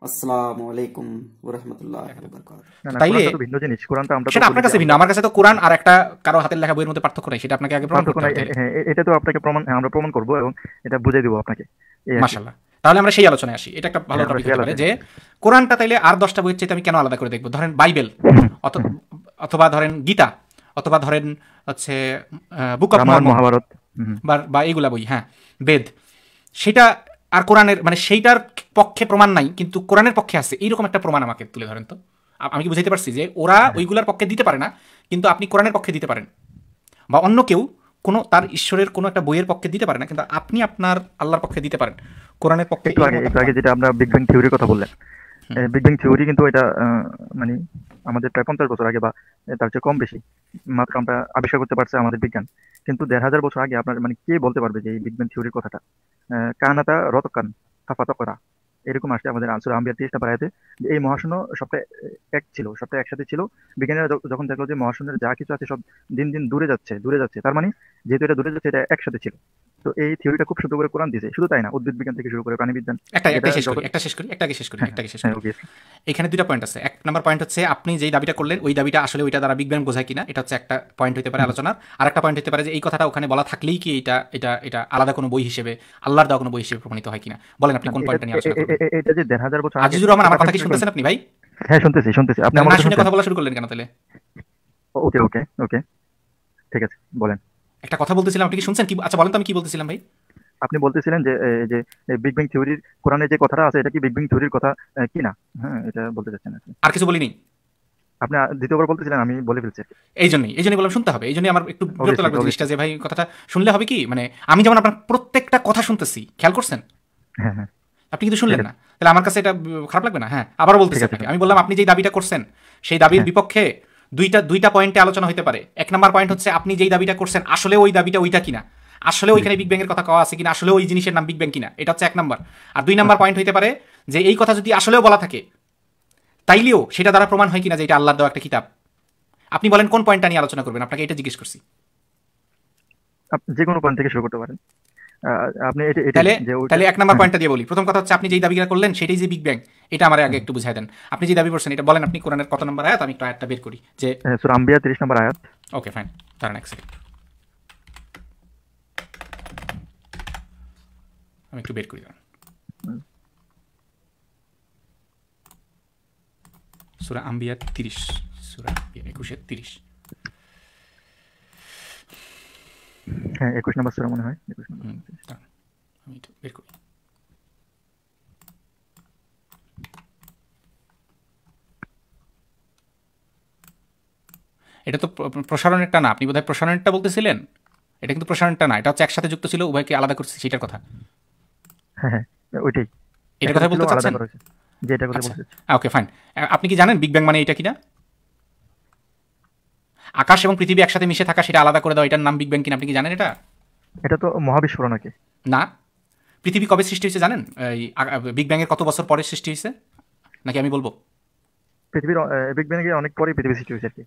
তাইলে আমরা আর হ্যাঁ, হ্যাঁ, হ্যাঁ, সেই আলোচনায় আসি এটা একটা ভালো যে কোরআনটা তাইলে আর দশটা বইয়ের চাইতে আমি কেন আলাদা করে দেখবো ধরেন বাইবেল অথবা ধরেন গীতা অথবা ধরেন হচ্ছে বুক অফ মহাভারত বা এগুলা বই হ্যাঁ বেদ সেটা আর কোরআনের মানে সেইটার পক্ষে প্রমাণ নাই কিন্তু কোরআনের পক্ষে আছে এইরকম একটা প্রমাণ আমাকে তুলে ধরেন তো আমি কি বুঝাইতে পারছি যে ওরা হ্যাঁ। ওইগুলার পক্ষে দিতে পারে না কিন্তু আপনি কোরআনের পক্ষে দিতে পারেন বা অন্য কেউ কোনো তার ঈশ্বরের কোনো একটা বইয়ের পক্ষে দিতে পারে না কিন্তু আপনি আপনার আল্লাহর পক্ষে দিতে পারেন কোরআনের পক্ষে একটু আগে যেটা আমরা বিগ ব্যাং থিওরির কথা বললেন বিগ ব্যাং থিওরি কিন্তু এটা মানে আমাদের প্রায় পঞ্চাশ বছর আগে বা তার চেয়ে কম বেশি মাত্র আমরা আবিষ্কার করতে পারছি আমাদের বিজ্ঞান কিন্তু দেড় হাজার বছর আগে আপনার মানে কে বলতে পারবে যে এই বিগ ব্যাং থিওরির কথাটা কানাতা রতকান কাফাতা করা এরকম আসছে আমাদের আনসুর আম্বিয়া তিরিশ নম্বর যে এই মহাশূন্য সবটা এক ছিল সবটা একসাথে ছিল বিজ্ঞানীরা যখন দেখলো যে মহাশূন্যের যা কিছু আছে সব দিন দিন দূরে যাচ্ছে দূরে যাচ্ছে তার মানে যেহেতু এটা দূরে যাচ্ছে এটা একসাথে ছিল তো এই থিওরিটা খুব সুন্দর করে কোরআন দিয়েছে শুধু তাই না উদ্ভিদ বিজ্ঞান থেকে শুরু করে প্রাণী বিজ্ঞান একটা একটা শেষ করি একটা শেষ করি একটা শেষ করি হ্যাঁ, একটা শেষ হ্যাঁ, করি এখানে দুইটা পয়েন্ট আছে এক নাম্বার পয়েন্ট হচ্ছে আপনি যেই দাবিটা করলেন ওই দাবিটা আসলে ওইটা দ্বারা বিজ্ঞান বোঝায় কিনা এটা হচ্ছে একটা পয়েন্ট হতে পারে আলোচনার আর একটা পয়েন্ট হতে পারে যে এই কথাটা ওখানে বলা থাকলেই কি এটা এটা এটা আলাদা কোনো বই হিসেবে আল্লাহর দেওয়া কোনো বই হিসেবে প্রমাণিত হয় কিনা বলেন আপনি কোন পয়েন্টটা নিয়ে আলোচনা এটা যে দেড় হাজার বছর আজিজুর রহমান আমার কথা কি শুনতেছেন আপনি ভাই হ্যাঁ শুনতেছি শুনতেছি আপনি আমার কথা বলা শুরু করলেন কেন তাহলে ওকে ওকে ওকে ঠিক আছে বলেন একটা কথা বলতেছিলাম আপনি কি শুনছেন কি আচ্ছা বলেন তো আমি কি বলতেছিলাম ভাই আপনি বলতেছিলেন যে যে বিগ ব্যাং থিওরির কোরআনে যে কথাটা আছে এটা কি বিগ ব্যাং থিওরির কথা কিনা হ্যাঁ এটা বলতে চাচ্ছেন আর কিছু বলিনি আপনি দ্বিতীয়বার বলতেছিলেন আমি বলে ফেলছি এই জন্যই এই জন্যই বললাম শুনতে হবে এই জন্যই আমার একটু বিরক্ত লাগলো জিনিসটা যে ভাই কথাটা শুনলে হবে কি মানে আমি যেমন আপনার প্রত্যেকটা কথা শুনতেছি খেয়াল করছেন হ্যাঁ হ্যাঁ আপনি কিন্তু শুনলেন না তাহলে আমার কাছে এটা খারাপ লাগবে না হ্যাঁ আবার বলতেছি আপনাকে আমি বললাম আপনি যে দাবিটা করছেন সেই দাবির হ্যাঁ। বিপক্ষে দুইটা দুইটা পয়েন্টে আলোচনা হতে পারে এক নম্বর পয়েন্ট হচ্ছে আপনি যেই দাবিটা করছেন আসলে ওই দাবিটা ওইটা কিনা আসলে ওইখানে বিগ ব্যাংয়ের কথা কওয়া আছে কিনা আসলে ওই জিনিসের নাম বিগ ব্যাং কিনা এটা হচ্ছে এক নম্বর আর দুই নম্বর পয়েন্ট হতে পারে যে এই কথা যদি আসলেও বলা থাকে তাইলেও সেটা দ্বারা প্রমাণ হয় কিনা যে এটা আল্লাহ দেওয়া একটা কিতাব আপনি বলেন কোন পয়েন্টটা নিয়ে আলোচনা করবেন আপনাকে এটা জিজ্ঞেস করছি আপনি যে কোনো পয়েন্ট থেকে শুরু করতে পারেন আপনি তাহলে এক নম্বর পয়েন্টটা দিয়ে বলি প্রথম কথা হচ্ছে আপনি যেই দাবিটা করলেন সেটাই যে বিগ ব্যাং এটা আমার আগে একটু বুঝাই দেন আপনি যে দাবি করছেন এটা বলেন আপনি কোরআনের কত নম্বর আয়াত আমি একটু আয়াতটা বের করি যে হ্যাঁ, সূরা আম্বিয়া 30 নম্বর আয়াত ওকে ফাইন তার নেক্সট আমি একটু বের করি সুরা আম্বিয়া 30 সূরা আম্বিয়া 21 30 হ্যাঁ একুশ নম্বর সুরা মনে হয় একুশ নম্বর এটা তো প্রসারণেরটা না আপনি বোধহয় প্রসারণেরটা বলতেছিলেন এটা কিন্তু প্রসারণটা না এটা হচ্ছে একসাথে যুক্ত ছিল উভয়কে আলাদা করছে সেটার কথা হ্যাঁ হ্যাঁ ওইটাই এটা কথা বলতে চাচ্ছেন যে এটা কথা আচ্ছা, বলতে ওকে ফাইন আপনি কি জানেন বিগ ব্যাং মানে এটা কিনা আকাশ এবং পৃথিবী একসাথে মিশে থাকা সেটা আলাদা করে দাও এটার নাম বিগ ব্যাং কিনা আপনি কি জানেন এটা এটা তো মহাবিস্ফোরণ নাকি না পৃথিবী কবে সৃষ্টি হয়েছে জানেন এই বিগ ব্যাং এর কত বছর পরে সৃষ্টি হয়েছে নাকি আমি বলবো পৃথিবীর বিগ ব্যাং এর অনেক পরে পৃথিবী সৃষ্টি হয়েছে আর কি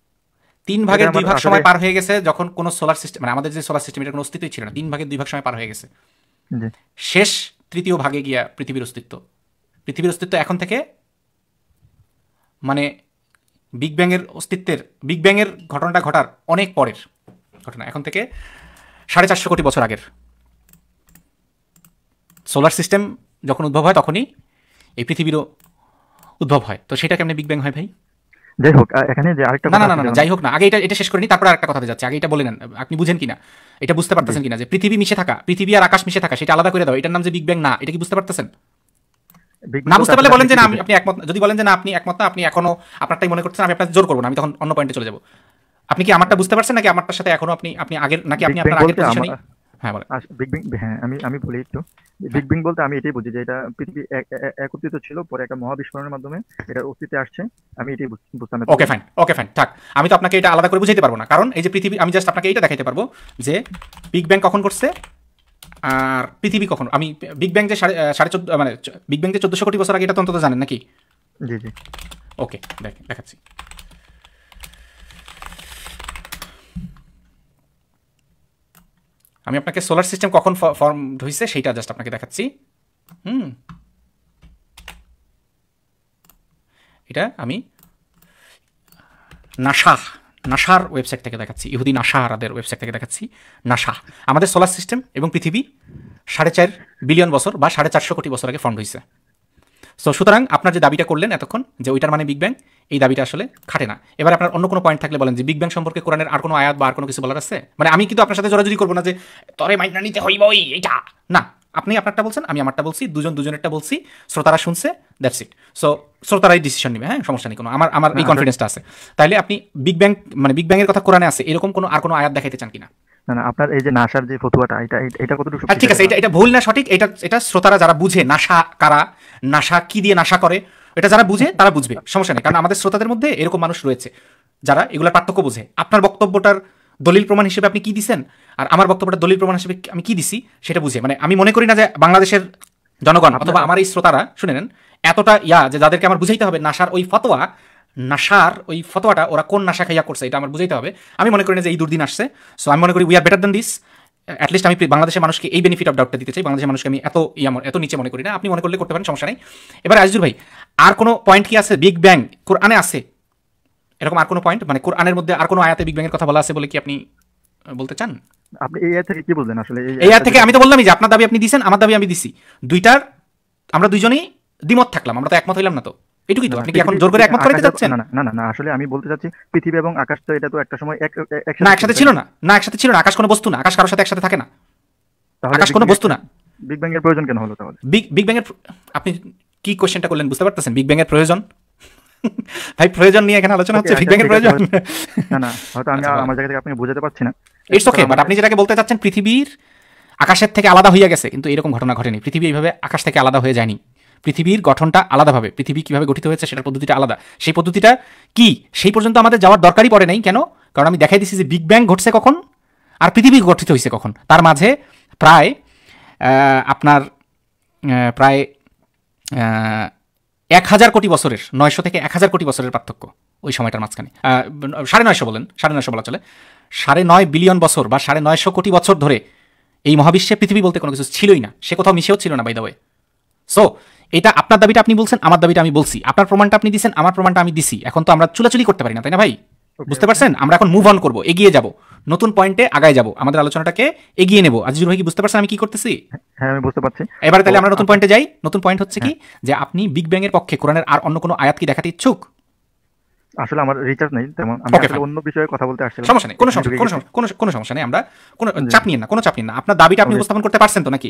তিন ভাগের দুই ভাগ সময় পার হয়ে গেছে যখন কোন সোলার সিস্টেম মানে আমাদের যে সোলার সিস্টেম এটা কোনো অস্তিত্বই ছিল না তিন ভাগের দুই ভাগ সময় পার হয়ে গেছে শেষ তৃতীয় ভাগে গিয়া পৃথিবীর অস্তিত্ব পৃথিবীর অস্তিত্ব এখন থেকে মানে বিগ ব্যাংয়ের অস্তিত্বের বিগ ব্যাংয়ের ঘটনাটা ঘটার অনেক পরের ঘটনা এখন থেকে সাড়ে চারশো কোটি বছর আগের সোলার সিস্টেম যখন উদ্ভব হয় তখনই এই পৃথিবীরও উদ্ভব হয় তো সেটা কেমনি বিগ ব্যাং হয় ভাই যাই হোক এখানে যে আরেকটা না না না যাই হোক না আগে এটা এটা শেষ করে নি তারপর আরেকটা কথা যাচ্ছে আগে এটা বলে নেন আপনি বুঝেন কিনা এটা বুঝতে পারতেছেন কিনা যে পৃথিবী মিশে থাকা পৃথিবী আর আকাশ মিশে থাকা সেটা আলাদা করে দাও এটার নাম যে বিগ ব্যাং না এটা কি বুঝতে পারতেছেন না বুঝতে পারলে বলেন যে না আমি আপনি একমত যদি বলেন যে না আপনি একমত না আপনি এখনো আপনারটাই মনে করছেন আমি জোর করবো না আমি তখন অন্য পয়েন্টে চলে যাবো আপনি কি আমারটা বুঝতে পারছেন নাকি আমারটার সাথে এখনো আপনি আপনি আগের নাকি আপনি আপনার আগের পজিশনে হ্যাঁ, হ্যাঁ, হ্যাঁ। এটাই যে এটা পৃথিবী একত্রিত ছিল পরে একটা মহাবিস্ফোরণের মাধ্যমে এটা আসছে আমি এটাই ওকে ফাইন ওকে ফাইন থাক আমি তো আপনাকে এটা আলাদা করে বুঝাইতে পারবো না কারণ এই যে পৃথিবী আমি জাস্ট আপনাকে এটা দেখাইতে পারবো যে বিগ ব্যাং কখন করছে আর পৃথিবী কখন আমি বিগ ব্যাং যে সাড়ে সাড়ে চোদ্দ মানে বিগ ব্যাং যে চোদ্দশো কোটি বছর আগে এটা তো অন্তত জানেন নাকি জি জি ওকে দেখ দেখাচ্ছি আমি আপনাকে সোলার সিস্টেম কখন ফর্ম হয়েছে সেইটা জাস্ট আপনাকে দেখাচ্ছি হুম এটা আমি নাসা নাসার ওয়েবসাইট থেকে দেখাচ্ছি ইহুদি নাসাহারাদের ওয়েবসাইট থেকে দেখাচ্ছি নাসা আমাদের সোলার সিস্টেম এবং পৃথিবী সাড়ে চার বিলিয়ন বছর বা সাড়ে চারশো কোটি বছর আগে ফর্ম হয়েছে সো সুতরাং আপনার যে দাবিটা করলেন এতক্ষণ যে ওইটার মানে বিগ ব্যাং এই দাবিটা আসলে খাটে না এবার আপনার অন্য কোনো পয়েন্ট থাকলে বলেন যে বিগ ব্যাং সম্পর্কে কোরআনের আর কোনো আয়াত বা আর কোনো কিছু বলার আছে মানে আমি কিন্তু আপনার সাথে জোরাজুরি করবো না যে তরে মাইনা নিতে হইবই এটা না আপনি আপনারটা বলছেন আমি আমারটা বলছি দুজন দুজনেরটা বলছি শ্রোতারা শুনছে দ্যাটস ইট সো শ্রোতারাই ডিসিশন নেবে হ্যাঁ সমস্যা নেই কোনো আমার আমার এই কনফিডেন্সটা আছে তাহলে আপনি বিগ ব্যাং মানে বিগ ব্যাংয়ের এর কথা কোরআনে আছে এরকম কোনো আর কোনো আয়াত দেখাইতে চান কিনা না না আপনার এই যে নাসার যে ফতুয়াটা এটা এটা কতটুকু আচ্ছা, ঠিক আছে এটা এটা ভুল না সঠিক এটা এটা শ্রোতারা যারা বুঝে নাসা কারা নাসা কি দিয়ে নাসা করে এটা যারা বুঝে তারা বুঝবে সমস্যা নেই কারণ আমাদের শ্রোতাদের মধ্যে এরকম মানুষ রয়েছে যারা এগুলোর পার্থক্য বুঝে আপনার বক্তব্যটার দলিল প্রমাণ হিসেবে আপনি কি দিচ্ছেন আর আমার বক্তব্যটা দলিল প্রমাণ হিসেবে আমি কি দিছি সেটা বুঝে মানে আমি মনে করি না যে বাংলাদেশের জনগণ অথবা আমার এই শ্রোতারা শুনে নেন এতটা ইয়া যে যাদেরকে আমার বুঝাইতে হবে নাসার ওই ফতোয়া নাসার ওই ফতোয়াটা ওরা কোন নাশা খাইয়া করছে এটা আমার বুঝাইতে হবে আমি মনে করি না যে এই দুর্দিন আসছে সো আমি মনে করি we are better than this at least আমি বাংলাদেশের মানুষকে এই বেনিফিট অফ ডাউটটা দিতে চাই বাংলাদেশের মানুষকে আমি এত এত নিচে মনে করি না আপনি মনে করলে করতে পারেন সমস্যা নেই এবার আজুর ভাই আর কোনো পয়েন্ট কি আছে বিগ ব্যাং কোরআনে আছে এরকম আর কোনো পয়েন্ট মানে কোরআনের মধ্যে আর কোনো আয়াতে বিগ ব্যাং এর কথা বলা আছে বলে কি আপনি বলতে চান আপনি এই আয়াত থেকে কি বললেন আসলে এই আয়াত থেকে আমি তো বললামই যে আপনার দাবি আপনি দিবেন আমার দাবি আমি দিছি দুইটার আমরা দুইজনেই দ্বিমত থাকলাম আমরা তো একমত হইলাম না তো এটুকুই তো আপনি কি এখন জোর করে একমত করতে যাচ্ছেন না না না না আসলে আমি বলতে চাচ্ছি পৃথিবী এবং আকাশ তো এটা তো একটা সময় এক না একসাথে ছিল না না একসাথে ছিল না আকাশ কোনো বস্তু না আকাশ কারোর সাথে একসাথে থাকে না আকাশ কোনো বস্তু না বিগ ব্যাং এর প্রয়োজন কেন হলো তাহলে বিগ বিগ ব্যাং এর আপনি কি কোশ্চেনটা করলেন বুঝতে পারতেছেন বিগ ব্যাং এর প্রয়োজন ভাই প্রয়োজন নিয়ে এখানে আলোচনা হচ্ছে ফিডব্যাকের প্রয়োজন না না হয়তো আমি আচ্ছা, আমার জায়গা থেকে আপনি বুঝাতে পারছি না ইটস ওকে বাট আপনি যেটাকে বলতে চাচ্ছেন পৃথিবীর আকাশের থেকে আলাদা হয়ে গেছে কিন্তু এরকম ঘটনা ঘটেনি পৃথিবী এইভাবে আকাশ থেকে আলাদা হয়ে যায়নি পৃথিবীর গঠনটা আলাদাভাবে পৃথিবী কিভাবে গঠিত হয়েছে সেটার পদ্ধতিটা আলাদা সেই পদ্ধতিটা কি সেই পর্যন্ত আমাদের যাওয়ার দরকারই পড়ে নাই কেন কারণ আমি দেখাই দিচ্ছি যে বিগ ব্যাং ঘটছে কখন আর পৃথিবী গঠিত হয়েছে কখন তার মাঝে প্রায় আপনার প্রায় এক হাজার কোটি বছরের নয়শো থেকে এক হাজার কোটি বছরের পার্থক্য ওই সময়টার মাঝখানে সাড়ে নয়শো বলেন সাড়ে নয়শো বলা চলে সাড়ে নয় বিলিয়ন বছর বা সাড়ে নয়শো কোটি বছর ধরে এই মহাবিশ্বে পৃথিবী বলতে কোনো কিছু ছিলই না সে কোথাও মিশেও ছিল না বাই দা ওয়ে সো এটা আপনার দাবিটা আপনি বলছেন আমার দাবিটা আমি বলছি আপনার প্রমাণটা আপনি দিচ্ছেন আমার প্রমাণটা আমি দিছি এখন তো আমরা চুলাচুলি করতে পারি না তাই না ভাই বুঝতে পারছেন আমরা এখন মুভ অন করবো এগিয়ে যাবো নতুন পয়েন্টে আগায় যাব আমাদের আলোচনাটাকে এগিয়ে নেব আজিজুর ভাই কি বুঝতে পারছেন আমি কি করতেছি হ্যাঁ আমি বুঝতে পারছি এবারে তাহলে আমরা নতুন পয়েন্টে যাই নতুন পয়েন্ট হচ্ছে কি হ্যাঁ। যে আপনি বিগ ব্যাং এর পক্ষে কোরআনের আর অন্য কোনো আয়াত কি দেখাতে ইচ্ছুক আসলে আমার রিচার্জ নেই তেমন আমি আসলে অন্য বিষয়ে কথা বলতে আসছিলাম সমস্যা নেই কোনো সমস্যা কোনো সমস্যা নেই আমরা কোনো চাপ নিন না কোনো চাপ নিন না আপনার দাবিটা আপনি উপস্থাপন করতে পারছেন তো নাকি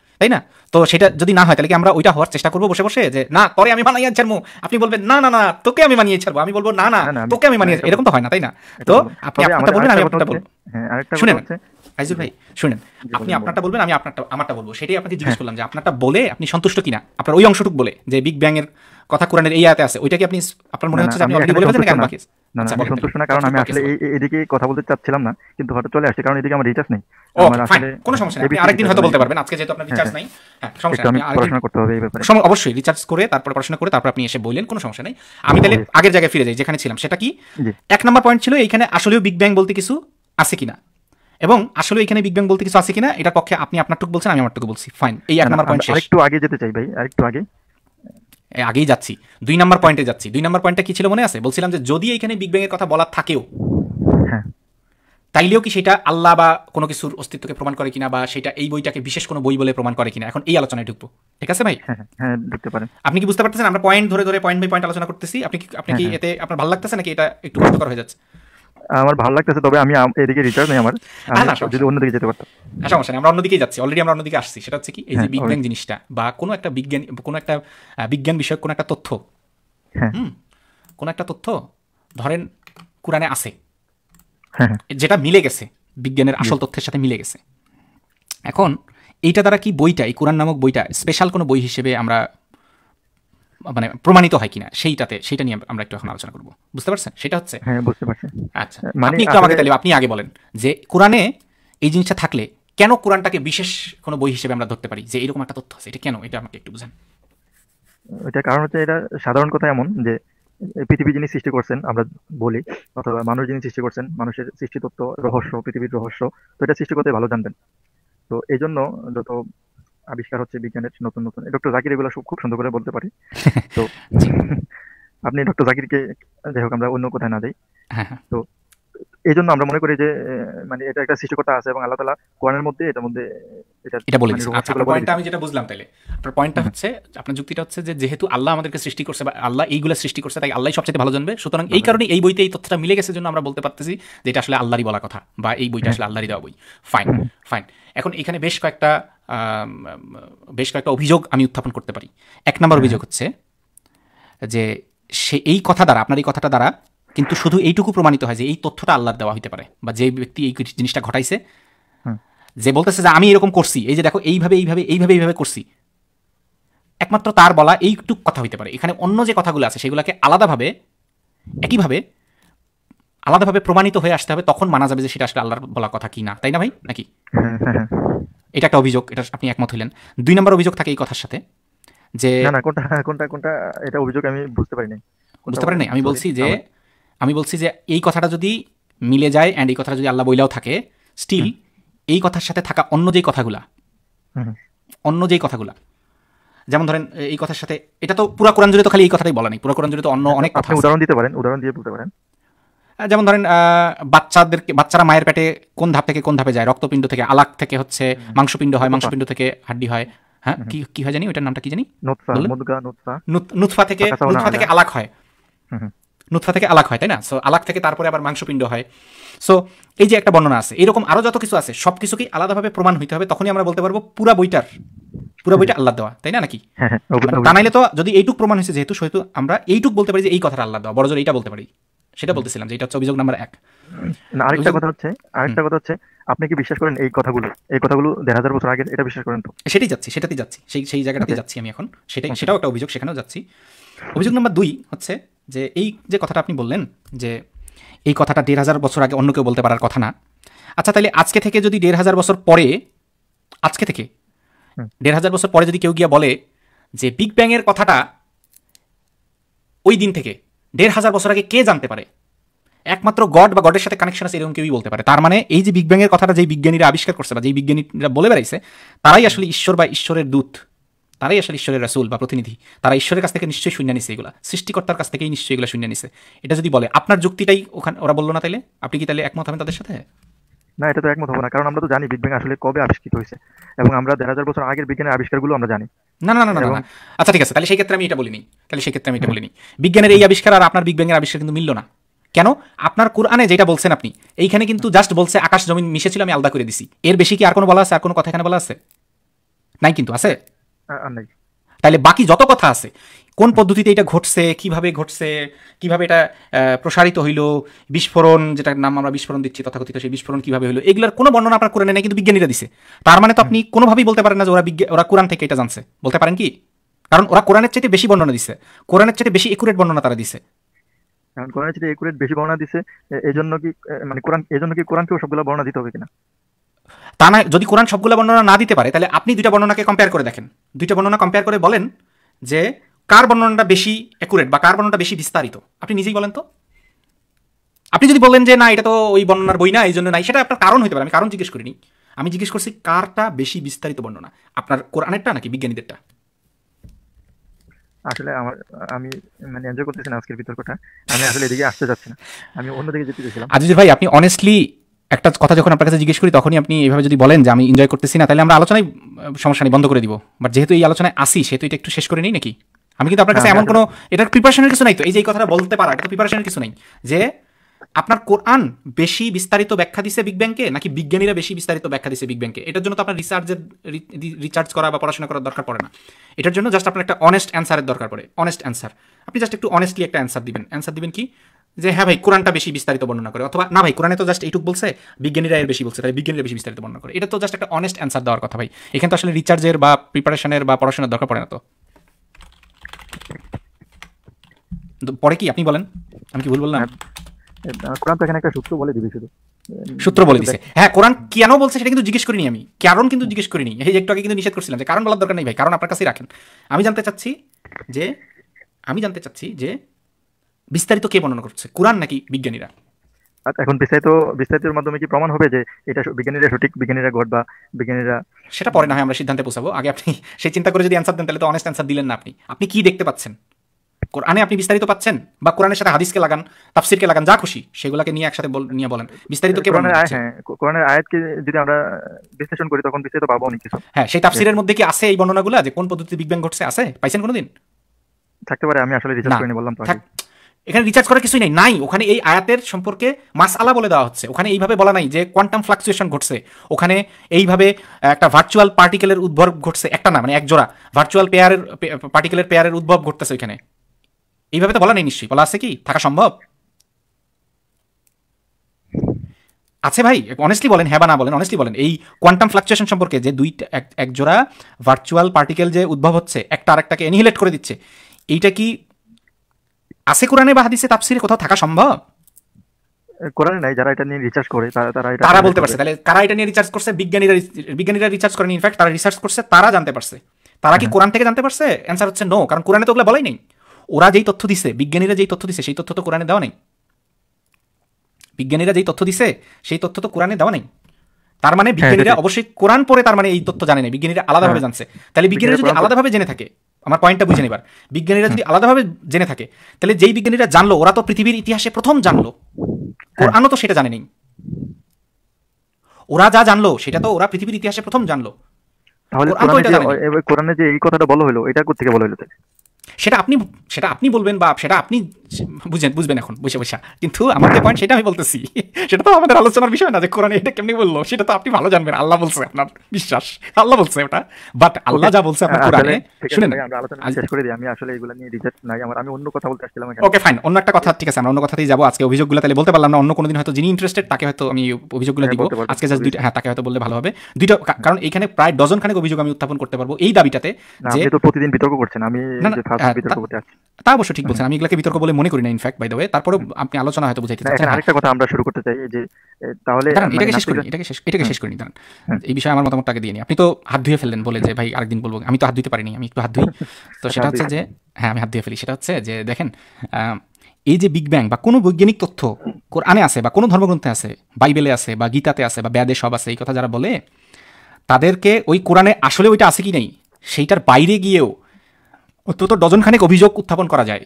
তাই না তো সেটা যদি না হয় তাহলে কি আমরা ওইটা হওয়ার চেষ্টা করবো বসে বসে যে না পরে আমি বানাইয়া ছাড়বো আপনি বলবেন না না না তোকে আমি বানিয়ে ছাড়বো আমি বলবো না না তোকে আমি বানিয়ে এরকম তো হয় না তাই না তো আপনি আপনারটা বলবেন আমি আপনারটা বলবো হ্যাঁ, শুনেন আইজুল ভাই শুনেন আপনি আপনারটা বলবেন আমি আপনারটা আমারটা বলবো সেটাই আপনাকে জিজ্ঞেস হ্যাঁ। করলাম যে আপনারটা বলে আপনি সন্তুষ্ট কিনা আপনার ওই অংশটুকু বলে যে বিগ ব্যাং এর কথা কোরআনের এই আয়াতে আছে ওইটা কি আপনি আপনার মনে হচ্ছে আপনি অলরেডি বলে ফেলেছেন কেন বাকি না না সন্তুষ্ট না আচ্ছা, কারণ আমি আচ্ছা, আসলে এদিকে কথা বলতে চাচ্ছিলাম না কিন্তু হঠাৎ চলে আসছে কারণ এদিকে আমার রিচার্জ নেই কোনো সমস্যা নেই আরেকদিন হয়তো বলতে পারবেন আজকে যেহেতু আপনার রিচার্জ হ্যাঁ, নাই হ্যাঁ, হ্যাঁ সমস্যা নেই পড়াশোনা করতে হবে এই ব্যাপারে অবশ্যই রিচার্জ করে তারপর পড়াশোনা করে তারপর আপনি এসে বলেন কোনো সমস্যা নেই আমি তাহলে আগের জায়গায় ফিরে যাই যেখানে ছিলাম সেটা কি এক নম্বর পয়েন্ট ছিল এইখানে আসলেও বিগ ব্যাং বলতে কিছু আছে কিনা এবং আসলে এখানে বিগ ব্যাং বলতে কিছু আছে কিনা এটা পক্ষে আপনি আপনারটুকু বলছেন আমি আমারটুকু বলছি ফাইন এই এক নম্বর পয়েন্ট আরেকটু আগে যেতে চাই ভাই আরেকটু আগে আগেই যাচ্ছি দুই নম্বর পয়েন্টে যাচ্ছি দুই নম্বর পয়েন্টটা কি ছিল মনে আছে বলছিলাম যে যদি এখানে বিগ ব্যাং কথা বলা থাকেও হ্যাঁ। তাইলেও কি সেটা আল্লাহ বা কোনো কিছুর অস্তিত্বকে প্রমাণ করে কিনা বা সেটা এই বইটাকে বিশেষ কোনো বই বলে প্রমাণ করে কিনা এখন এই আলোচনায় ঢুকবো ঠিক আছে ভাই হ্যাঁ, হ্যাঁ, হ্যাঁ ঢুকতে পারেন আপনি কি বুঝতে পারতেছেন আমরা পয়েন্ট ধরে ধরে পয়েন্ট বাই পয়েন্ট আলোচনা করতেছি আপনি কি আপনি কি এতে আপনার ভালো লাগতেছে নাকি এটা একটু কষ্টকর হয়ে যাচ্ছে আমার ভালো লাগতেছে তবে আমি এদিকে রিচার্জ নেই আমার যদি অন্যদিকে যেতে পারতাম সমস্যা নেই আমরা অন্যদিকে যাচ্ছি অলরেডি আমরা অন্যদিকে আসছি সেটা হচ্ছে কি এই যে হ্যাঁ, বিজ্ঞান জিনিসটা বা কোনো একটা বিজ্ঞান কোনো একটা বিজ্ঞান বিষয়ক কোনো একটা তথ্য হ্যাঁ। হুম কোনো একটা তথ্য ধরেন কোরআনে আছে হ্যাঁ, যেটা মিলে গেছে বিজ্ঞানের আসল তথ্যের সাথে মিলে গেছে এখন এইটা দ্বারা কি বইটা এই কোরআন নামক বইটা স্পেশাল কোনো বই হিসেবে আমরা মানে প্রমাণিত হয় কিনা সেইটাতে সেটা নিয়ে আমরা একটু এখন আলোচনা করব বুঝতে পারছেন সেটা হচ্ছে হ্যাঁ বুঝতে পারছি আচ্ছা হ্যাঁ, মানে আপনি একটু আমাকে তাহলে আপনি আগে বলেন যে কোরআনে এই জিনিসটা থাকলে কেন কোরআনটাকে বিশেষ কোনো বই হিসেবে আমরা ধরতে পারি যে এরকম একটা তথ্য আছে এটা কেন এটা আমাকে একটু বুঝান এটা কারণ হচ্ছে এটা সাধারণ কথা এমন যে পৃথিবী যিনি সৃষ্টি করছেন আমরা বলি অথবা মানুষ যিনি সৃষ্টি করছেন মানুষের সৃষ্টি তত্ত্ব রহস্য পৃথিবীর রহস্য তো এটা সৃষ্টি করতে ভালো জানতেন তো এই জন্য যত আবিষ্কার হচ্ছে বিজ্ঞানের নতুন নতুন ডক্টর জাকির এগুলো খুব সুন্দর করে বলতে পারি তো আপনি ডক্টর জাকিরকে যাই হোক আমরা অন্য কোথায় না যাই হ্যাঁ, হ্যাঁ। তো এই জন্য আমরা মনে করি যে মানে এটা একটা সৃষ্টিকর্তা আছে এবং আল্লাহ তালা কোরআনের মধ্যে এটার মধ্যে এটা মানে আচ্ছা, বলে পয়েন্টটা আমি যেটা বুঝলাম তাহলে আপনার পয়েন্টটা হচ্ছে আপনার যুক্তিটা হচ্ছে যে যেহেতু আল্লাহ আমাদেরকে সৃষ্টি করছে বা আল্লাহ এইগুলো সৃষ্টি করছে তাই আল্লাহ সবচেয়ে ভালো জানবে সুতরাং এই কারণে এই বইতে এই তথ্যটা মিলে গেছে জন্য আমরা বলতে পারতেছি যে এটা আসলে আল্লাহরই বলা কথা বা এই বইটা আসলে আল্লাহরই দেওয়া বই ফাইন ফাইন এখন এখানে বেশ কয়েকটা বেশ কয়েকটা অভিযোগ আমি উত্থাপন করতে পারি এক নম্বর হ্যাঁ। অভিযোগ হচ্ছে যে সে এই কথা দ্বারা আপনার এই কথাটা দ্বারা কিন্তু শুধু এইটুকু প্রমাণিত হয় যে এই তথ্যটা আল্লাহর দেওয়া হতে পারে বা যে ব্যক্তি এই জিনিসটা ঘটাইছে যে বলতেছে যে আমি এরকম করছি এই যে দেখো এইভাবে এইভাবে এইভাবে এইভাবে করছি একমাত্র তার বলা এইটুক কথা হইতে পারে এখানে অন্য যে কথাগুলো আছে সেগুলোকে আলাদাভাবে একইভাবে আলাদাভাবে প্রমাণিত হয়ে আসতে হবে তখন মানা যাবে যে সেটা আসলে আল্লাহর বলা কথা কি না তাই না ভাই নাকি এটা একটা অভিযোগ এটা আপনি একমত হইলেন দুই নম্বর অভিযোগ থাকে এই কথার সাথে যে না না কোনটা কোনটা কোনটা এটা অভিযোগ আমি বুঝতে পারি নাই বুঝতে পারি নাই আমি বলছি যে আমি বলছি যে এই কথাটা যদি মিলে যায় অ্যান্ড এই কথাটা যদি আল্লাহ বইলাও থাকে স্টিল এই কথার সাথে থাকা অন্য যেই কথাগুলা অন্য যেই কথাগুলা যেমন ধরেন এই কথার সাথে এটা তো পুরা কোরআন জুড়ে তো খালি এই কথাটাই বলা নেই পুরা কোরআন জুড়ে তো অন্য হ্যাঁ, অনেক কথা উদাহরণ দিতে পারেন উদাহরণ দিয়ে বলতে পারেন যেমন ধরেন বাচ্চাদেরকে বাচ্চারা মায়ের পেটে কোন ধাপ থেকে কোন ধাপে যায় রক্তপিণ্ড থেকে আলাক থেকে হচ্ছে মাংসপিণ্ড হয় মাংসপিণ্ড থেকে হাড্ডি হয় হ্যাঁ কি কি হয় জানি ওটার নামটা কি জানি নুৎফা থেকে নুৎফা থেকে আচ্ছা, আচ্ছা, আলাক হয় নুৎফা থেকে আলাক হয় তাই না সো আলাক থেকে তারপরে আবার মাংসপিণ্ড হয় সো এই যে একটা বর্ণনা আছে এরকম আরও যত কিছু আছে সব কিছুকেই আলাদাভাবে প্রমাণ হইতে হবে তখনই আমরা বলতে পারবো পুরা বইটার পুরো বইটা আল্লাহ দেওয়া তাই না নাকি হ্যাঁ, হ্যাঁ, তা নাইলে তো যদি এইটুক প্রমাণ হয়েছে যেহেতু সেহেতু আমরা এইটুক বলতে পারি যে এই কথাটা আল্লাহ দেওয়া বড় জোর এইটা বলতে পারি সেটা বলতেছিলাম যে এটা হচ্ছে অভিযোগ নাম্বার এক আরেকটা কথা হচ্ছে আরেকটা কথা হচ্ছে আপনি কি বিশ্বাস করেন এই কথাগুলো এই কথাগুলো দেড় হাজার বছর আগে এটা বিশ্বাস করেন তো সেটাই যাচ্ছি সেটাতেই যাচ্ছি সেই সেই জায়গাটাতে যাচ্ছি আমি এখন সেটাই সেটাও একটা অভিযোগ সেখানেও যাচ্ছি অভিযোগ নাম্বার দুই হচ্ছে যে এই যে কথাটা আপনি বললেন যে এই কথাটা দেড় হাজার বছর আগে অন্য কেউ বলতে পারার কথা না আচ্ছা তাহলে আজকে থেকে যদি দেড় হাজার বছর পরে আজকে থেকে দেড় হাজার বছর পরে যদি কেউ গিয়া বলে যে বিগ ব্যাংয়ের কথাটা ওই দিন থেকে দেড় হাজার বছর আগে কে জানতে পারে একমাত্র গড বা গডের সাথে কানেকশন আছে এরকম কেউই বলতে পারে তার মানে এই যে বিগব্যাংয়ের কথাটা যেই বিজ্ঞানীরা আবিষ্কার করছে বা যেই বিজ্ঞানীরা বলে বেড়াইছে তারাই আসলে ঈশ্বর বা ঈশ্বরের দূত তারাই আসলে ঈশ্বরের রাসুল বা প্রতিনিধি তারা ঈশ্বরের কাছ থেকে নিশ্চয়ই শূন্য নিছে এগুলো সৃষ্টিকর্তার কাছ থেকেই নিশ্চয়ই এগুলো শূন্য নিছে এটা যদি বলে আপনার যুক্তিটাই ওখানে ওরা বললো না তাইলে আপনি কি তাহলে একমত হবেন তাদের সাথে না এটা তো একমত হবে না কারণ আমরা তো জানি বিগ ব্যাং আসলে কবে আবিষ্কৃত হয়েছে এবং আমরা দেড় হাজার বছর আগের বিজ্ঞানের আবিষ্কারগুলো আমরা জানি না না না না আচ্ছা ঠিক আছে তাহলে সেই ক্ষেত্রে আমি এটা বলিনি তাহলে সেই ক্ষেত্রে আমি এটা বলিনি বিজ্ঞানের এই আবিষ্কার আর আপনার বিগ ব্যাঙের আবিষ্কার কিন্তু মিলল না কেন আপনার কোরআনে যেটা বলছেন আপনি এইখানে কিন্তু জাস্ট বলছে আকাশ জমিন মিশেছিল আমি আলাদা করে দিছি এর বেশি কি আর কোনো বলা আছে আর কোনো কথা এখানে বলা আছে নাই কিন্তু আছে তাহলে বাকি যত কথা আছে কোন পদ্ধতিতে এটা ঘটছে কিভাবে ঘটছে কিভাবে এটা প্রসারিত হইল বিস্ফোরণ যেটা নাম আমরা বিস্ফোরণ দিচ্ছি তথাকথিত সেই বিস্ফোরণ কিভাবে হলো এগুলোর কোনো বর্ণনা আপনার কোরআনে নেই কিন্তু বিজ্ঞানীরা দিছে তার মানে তো আপনি কোনোভাবেই বলতে পারেন না যে ওরা বিজ্ঞান ওরা কোরআন থেকে এটা জানছে বলতে পারেন কি কারণ ওরা কোরআনের চাইতে বেশি বর্ণনা দিছে কোরআনের চাইতে বেশি একুরেট বর্ণনা তারা দিছে কারণ কোরআনের চাইতে একুরেট বেশি বর্ণনা দিছে এজন্য কি মানে কোরআন এজন্য কি কোরআনকেও সবগুলো বর্ণনা দিতে হবে কিনা তা না যদি কোরআন সবগুলো বর্ণনা না দিতে পারে তাহলে আপনি দুইটা বর্ণনাকে কম্পেয়ার করে দেখেন দুইটা বর্ণনা কম্পেয়ার করে বলেন যে কার বর্ণনাটা বেশি অ্যাকুরেট বা কার বর্ণনাটা বেশি বিস্তারিত আপনি নিজেই বলেন তো আপনি যদি বলেন যে না এটা তো ওই বর্ণনার বই না এই জন্য নাই সেটা আপনার কারণ হতে পারে আমি কারণ জিজ্ঞেস করিনি আমি জিজ্ঞেস করছি কারটা বেশি বিস্তারিত বর্ণনা আপনার কোরআনেরটা নাকি বিজ্ঞানীদেরটা আসলে আমার আমি মানে এনজয় করতেছি না আজকের বিতর্কটা আমি আসলে এদিকে আসতে যাচ্ছি না আমি অন্যদিকে যেতে চাইছিলাম আজিজুর ভাই আপনি অনেস্টলি একটা কথা যখন আপনার কাছে জিজ্ঞেস করি তখনই আপনি এভাবে যদি বলেন যে আমি এনজয় করতেছি না তাহলে আমরা আলোচনায় সমস্যা নেই বন্ধ করে দিব বাট যেহেতু এই আলোচনায় আসি সেহেতু এটা একটু শেষ করে নিই নাকি আমি কিন্তু আপনার কাছে এমন কোনো এটার প্রিপারেশনের কিছু নাই তো এই যে কথাটা বলতে পারা এটা তো প্রিপারেশনের কিছু নাই যে আপনার কোরআন বেশি বিস্তারিত ব্যাখ্যা দিছে বিগ ব্যাংকে নাকি বিজ্ঞানীরা বেশি বিস্তারিত ব্যাখ্যা দিছে বিগ ব্যাংকে এটার জন্য তো আপনার রিসার্চের রিচার্জ করা বা পড়াশোনা করার দরকার পড়ে না এটার জন্য জাস্ট আপনার একটা অনেস্ট অ্যান্সারের দরকার পড়ে অনেস্ট অ্যান্সার আপনি জাস্ট একটু অনেস্টলি একটা অ্যান্সার দিবেন অ্যান্সার দিবেন কি যে হ্যাঁ ভাই কোরআনটা বেশি বিস্তারিত বর্ণনা করে অথবা না ভাই কোরআনে তো জাস্ট এইটুক বলছে বিজ্ঞানীরা এর বেশি বলছে তাই বিজ্ঞানীরা বেশি বিস্তারিত বর্ণনা করে এটা তো জাস্ট একটা অনেস্ট অ্যান্সার দেওয়ার কথা ভাই এখানে তো আসলে রিচার্জের বা প্রিপারেশনের বা পড়াশোনার দরকার পড়ে না তো পরে কি আপনি বলেন আমি কি ভুল বললাম হ্যাঁ, কোরআন তো এখানে একটা সূত্র বলে দিবি শুধু সূত্র বলে দিছে হ্যাঁ কোরআন কেন বলছে সেটা কিন্তু জিজ্ঞেস করিনি আমি কারণ কিন্তু জিজ্ঞেস করিনি এই একটু আগে কিন্তু নিষেধ করছিলাম যে কারণ বলার দরকার নেই ভাই কারণ আপনার কাছেই রাখেন আমি জানতে চাচ্ছি যে আমি জানতে চাচ্ছি যে বিস্তারিত কে বর্ণনা করছে কোরআন নাকি বিজ্ঞানীরা আচ্ছা, এখন বিস্তারিত বিস্তারিতের মাধ্যমে কি প্রমাণ হবে যে এটা বিজ্ঞানীরা সঠিক বিজ্ঞানীরা ঘট বা বিজ্ঞানীরা সেটা পরে না হয় আমরা সিদ্ধান্তে পৌঁছাবো আগে আপনি সেই চিন্তা করে যদি অ্যান্সার দেন তাহলে তো অনেস্ট অ্যান্সার দিলেন না আপনি আপনি কি দেখতে পাচ্ছেন কোরআনে আপনি বিস্তারিত পাচ্ছেন বা কোরআনের সাথে হাদিসকে লাগান তাফসিরকে লাগান যা খুশি সেগুলোকে নিয়ে একসাথে নিয়ে বলেন বিস্তারিত কে বলেন হ্যাঁ কোরআনের আয়াতকে যদি আমরা বিশ্লেষণ করি তখন বিস্তারিত পাবো অনেক কিছু হ্যাঁ সেই তাফসিরের মধ্যে কি আছে এই বর্ণনাগুলো যে কোন পদ্ধতিতে বিগ ব্যাং ঘটছে আছে পাইছেন কোনোদিন থাকতে পারে আমি আসলে রিসার্চ করিনি বললাম তো এখানে রিচার্জ করার কিছুই নাই নাই ওখানে এই আয়াতের সম্পর্কে মাস আলা বলে দেওয়া হচ্ছে ওখানে এইভাবে বলা নাই যে কোয়ান্টাম ফ্লাকচুয়েশন ঘটছে ওখানে এইভাবে একটা ভার্চুয়াল পার্টিকেলের উদ্ভব ঘটছে একটা না মানে এক জোড়া ভার্চুয়াল পেয়ারের পার্টিকেলের পেয়ারের উদ্ভব ঘটতেছে ওইখানে এইভাবে তো বলা নেই নিশ্চয়ই বলা আছে কি থাকা সম্ভব আছে ভাই অনেস্টলি বলেন হ্যাঁ বা না বলেন অনেস্টলি বলেন এই কোয়ান্টাম ফ্লাকচুয়েশন সম্পর্কে যে দুইটা এক জোড়া ভার্চুয়াল পার্টিকেল যে উদ্ভব হচ্ছে একটা আরেকটাকে এনিহিলেট করে দিচ্ছে এইটা কি আছে কোরআনে বা হাদিসে তাফসিরে কোথাও থাকা সম্ভব কোরআনে নাই যারা এটা নিয়ে রিসার্চ করে তারা তারা তারা বলতে পারছে তাহলে কারা এটা নিয়ে রিসার্চ করছে বিজ্ঞানীরা বিজ্ঞানীরা রিসার্চ করেন ইনফ্যাক্ট তারা রিসার্চ করছে তারা জানতে পারছে তারা কি হ্যাঁ। কোরআন থেকে জানতে পারছে অ্যান্সার হচ্ছে নো কারণ কোরআনে তো ওগুলো বলাই নেই ওরা যেই তথ্য দিছে বিজ্ঞানীরা যেই তথ্য দিছে সেই তথ্য তো কোরআনে দেওয়া নেই বিজ্ঞানীরা যেই তথ্য দিছে সেই তথ্য তো কোরআনে দেওয়া নেই তার মানে হ্যাঁ, বিজ্ঞানীরা অবশ্যই কোরআন পড়ে তার মানে এই তথ্য জানে না বিজ্ঞানীরা আলাদাভাবে হ্যাঁ। জানছে তাহলে বিজ্ঞানীরা যদি আলাদাভাবে জেনে থাকে আমার পয়েন্টটা বুঝে নেবার বিজ্ঞানীরা যদি আলাদাভাবে জেনে থাকে তাহলে যেই বিজ্ঞানীরা জানলো ওরা তো পৃথিবীর ইতিহাসে প্রথম জানলো হ্যাঁ। কোরআনও তো সেটা জানেনি ওরা যা জানলো সেটা তো ওরা পৃথিবীর ইতিহাসে প্রথম জানলো তাহলে কোরআনে যে এই কথাটা বলা হলো এটা কোথা থেকে বলা হলো সেটা আপনি সেটা আপনি বলবেন বা সেটা আপনি বুঝেন বুঝবেন এখন বসে বসে কিন্তু আমার যে পয়েন্ট সেটা আমি বলতেছি সেটা তো আমাদের আলোচনার বিষয় না যে কোরআন এটা কেমনি বললো সেটা তো আপনি ভালো জানবেন আল্লাহ বলছে আপনার বিশ্বাস আল্লাহ বলছে ওটা বাট আল্লাহ যা বলছে আপনার কোরআনে শুনেন আমি আসলে এগুলো নিয়ে রিজেক্ট নাই আমার আমি অন্য কথা বলতে আসছিলাম ওকে ফাইন অন্য একটা কথা ঠিক আছে আমরা অন্য কথাতেই যাবো আজকে অভিযোগগুলো তাহলে বলতে পারলাম না অন্য কোনোদিন হয়তো যিনি ইন্টারেস্টেড তাকে হয়তো আমি অভিযোগগুলো হ্যাঁ, দিব আজকে জাস্ট দুইটা হ্যাঁ তাকে হয়তো বললে ভালো হবে দুইটা কারণ এখানে প্রায় ডজন খানেক অভিযোগ আমি উত্থাপন করতে পারবো এই দাবিটাতে যে প্রতিদিন বিতর্ক করছেন আমি তা অবশ্য ঠিক বলছেন আমি এগুলাকে বিতর্ক বলে মনে করি না ইনফ্যাক্ট বাই দ্য ওয়ে তারপরে আপনি আলোচনা হয়তো বুঝাইতে চাচ্ছেন আরেকটা কথা আমরা শুরু করতে চাই যে তাহলে এটাকে শেষ করি এটাকে শেষ এটাকে শেষ করি দাঁড়ান এই বিষয়ে আমার মতামতটাকে দিয়ে নি আপনি তো হাত ধুয়ে ফেললেন বলে যে ভাই আরেকদিন বলবো আমি তো হাত ধুতে পারিনি আমি একটু হাত ধুই তো সেটা হচ্ছে যে হ্যাঁ আমি হাত ধুয়ে ফেলি সেটা হচ্ছে যে দেখেন এই যে বিগ ব্যাং বা কোনো বৈজ্ঞানিক তথ্য কোরআনে আছে বা কোনো ধর্মগ্রন্থে আছে বাইবেলে আছে বা গীতাতে আছে বা ব্যাদে সব আছে এই কথা যারা বলে তাদেরকে ওই কোরআনে আসলে ওইটা আছে কি নাই সেইটার বাইরে গিয়েও অন্তত ডজনখানেক অভিযোগ উত্থাপন করা যায়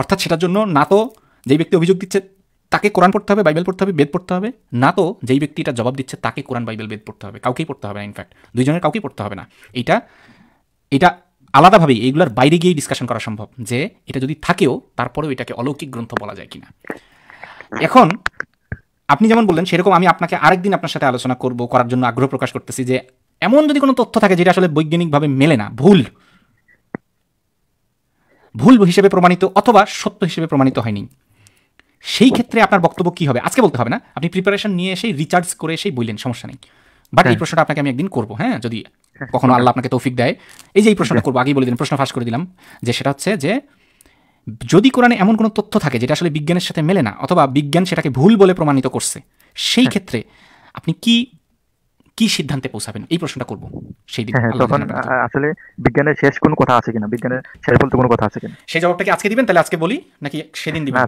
অর্থাৎ সেটার জন্য না তো যেই ব্যক্তি অভিযোগ দিচ্ছে তাকে কোরআন পড়তে হবে বাইবেল পড়তে হবে বেদ পড়তে হবে না তো যেই ব্যক্তি এটা জবাব দিচ্ছে তাকে কোরআন বাইবেল বেদ পড়তে হবে কাউকেই পড়তে হবে না ইনফ্যাক্ট দুইজনের কাউকেই পড়তে হবে না এটা এটা আলাদাভাবে এইগুলোর বাইরে গিয়ে ডিসকাশন করা সম্ভব যে এটা যদি থাকেও তারপরেও এটাকে অলৌকিক গ্রন্থ বলা যায় কিনা এখন আপনি যেমন বললেন সেরকম আমি আপনাকে আরেকদিন আপনার সাথে আলোচনা করব করার জন্য আগ্রহ প্রকাশ করতেছি যে এমন যদি কোনো তথ্য থাকে যেটা আসলে বৈজ্ঞানিকভাবে মেলে না ভুল ভুল হিসেবে প্রমাণিত অথবা সত্য হিসেবে প্রমাণিত হয়নি সেই ক্ষেত্রে আপনার বক্তব্য কি হবে আজকে বলতে হবে না আপনি প্রিপারেশন নিয়ে এসেই রিচার্জ করে এসেই বললেন সমস্যা নেই বাট এই হ্যাঁ। প্রশ্নটা আপনাকে আমি একদিন করবো হ্যাঁ যদি হ্যাঁ। কখনো আল্লাহ আপনাকে তৌফিক দেয় এই যে এই প্রশ্নটা করবো আগেই বলে দিন প্রশ্ন ফাঁস করে দিলাম যে সেটা হচ্ছে যে যদি কোরআনে এমন কোনো তথ্য থাকে যেটা আসলে বিজ্ঞানের সাথে মেলে না অথবা বিজ্ঞান সেটাকে ভুল বলে প্রমাণিত করছে সেই হ্যাঁ। ক্ষেত্রে আপনি কি কি সিদ্ধান্তে পৌঁছাবেন এই প্রশ্নটা করব সেই দিন হ্যাঁ, হ্যাঁ, তখন আসলে বিজ্ঞানের শেষ কোন কথা আছে কিনা বিজ্ঞানের শেষ বলতে কোনো কথা আছে কিনা সেই জবাবটা কি আজকে দিবেন তাহলে আজকে বলি নাকি সেদিন দিবেন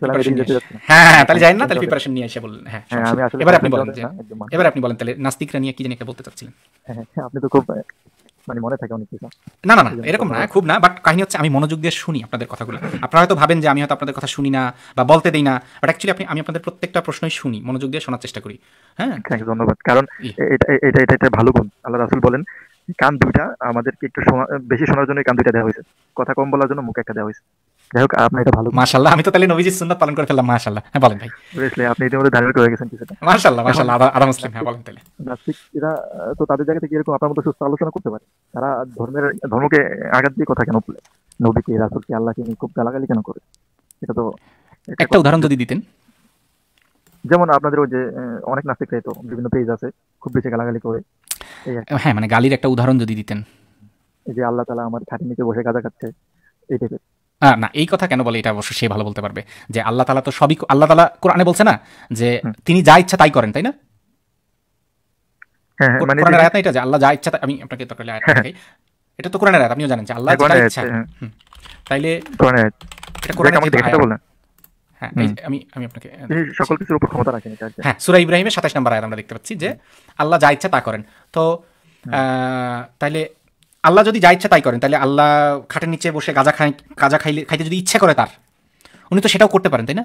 হ্যাঁ তাহলে হ্যাঁ, যাই না তাহলে প্রিপারেশন নিয়ে এসে বললেন হ্যাঁ এবার আপনি বলেন এবার আপনি বলেন তাহলে নাস্তিকরা নিয়ে কি জানি একটা বলতে চাচ্ছিলেন আপনি তো খুব মানে মনে থাকে অনেক কিছু না না না এরকম না খুব না বাট কাহিনী হচ্ছে আমি মনোযোগ দিয়ে শুনি আপনাদের কথাগুলো আপনারা হয়তো ভাবেন যে আমি হয়তো আপনাদের কথা শুনি না বা বলতে দেই না বাট অ্যাকচুয়ালি আপনি আমি আপনাদের প্রত্যেকটা প্রশ্নই শুনি মনোযোগ দিয়ে শোনার চেষ্টা করি হ্যাঁ ধন্যবাদ কারণ এটা এটা এটা একটা ভালো গুণ আল্লাহ রাসুল বলেন কান দুইটা আমাদেরকে একটু বেশি শোনার জন্য কান দুইটা দেওয়া হয়েছে কথা কম বলার জন্য মুখ একটা দেওয়া হয়েছে যাই হোক আপনি এটা ভালো আমি তো তাহলে নবীজির সুন্নাত পালন করে ফেললাম হ্যাঁ বলেন ভাই বুঝলে আপনি ইতিমধ্যে গেছেন কিছুটা মুসলিম হ্যাঁ বলেন তাহলে তো তাদের জায়গা থেকে এরকম আপনার মতো সুস্থ আলোচনা করতে পারে তারা ধর্মের ধর্মকে আঘাত দিয়ে কথা কেন বলে নবীকে রাসূলকে আল্লাহকে নিয়ে খুব গালাগালি কেন করে এটা তো একটা উদাহরণ যদি দিতেন যেমন ওই যে অনেক নাস্তিকরাই তো বিভিন্ন পেজ আছে খুব বেশি গালাগালি করে হ্যাঁ মানে গালির একটা উদাহরণ যদি দিতেন এই যে আল্লাহ তালা আমার খাটি নিচে বসে গাঁজা খাচ্ছে এই টাইপের না এই কথা কেন বলে এটা অবশ্য সে ভালো বলতে পারবে যে আল্লাহ তালা তো সবই আল্লাহ তালা কোরআনে বলছে না যে তিনি যা ইচ্ছা তাই করেন তাই না হ্যাঁ, হ্যাঁ, মানে আল্লাহ যা ইচ্ছা আমি আপনাকে হ্যাঁ। এটা তো আপনিও জানেন যে আল্লাহ ইচ্ছা তাইলে সুরা ইব্রাহিমের সাতাশ নম্বর আয়াত আমরা দেখতে পাচ্ছি যে আল্লাহ যা ইচ্ছা তা করেন তো তাইলে আল্লাহ যদি যা ইচ্ছা তাই করেন তাহলে আল্লাহ খাটের নিচে বসে গাজা খাই গাঁজা খাইলে খাইতে যদি ইচ্ছে করে তার উনি তো সেটাও করতে পারেন তাই না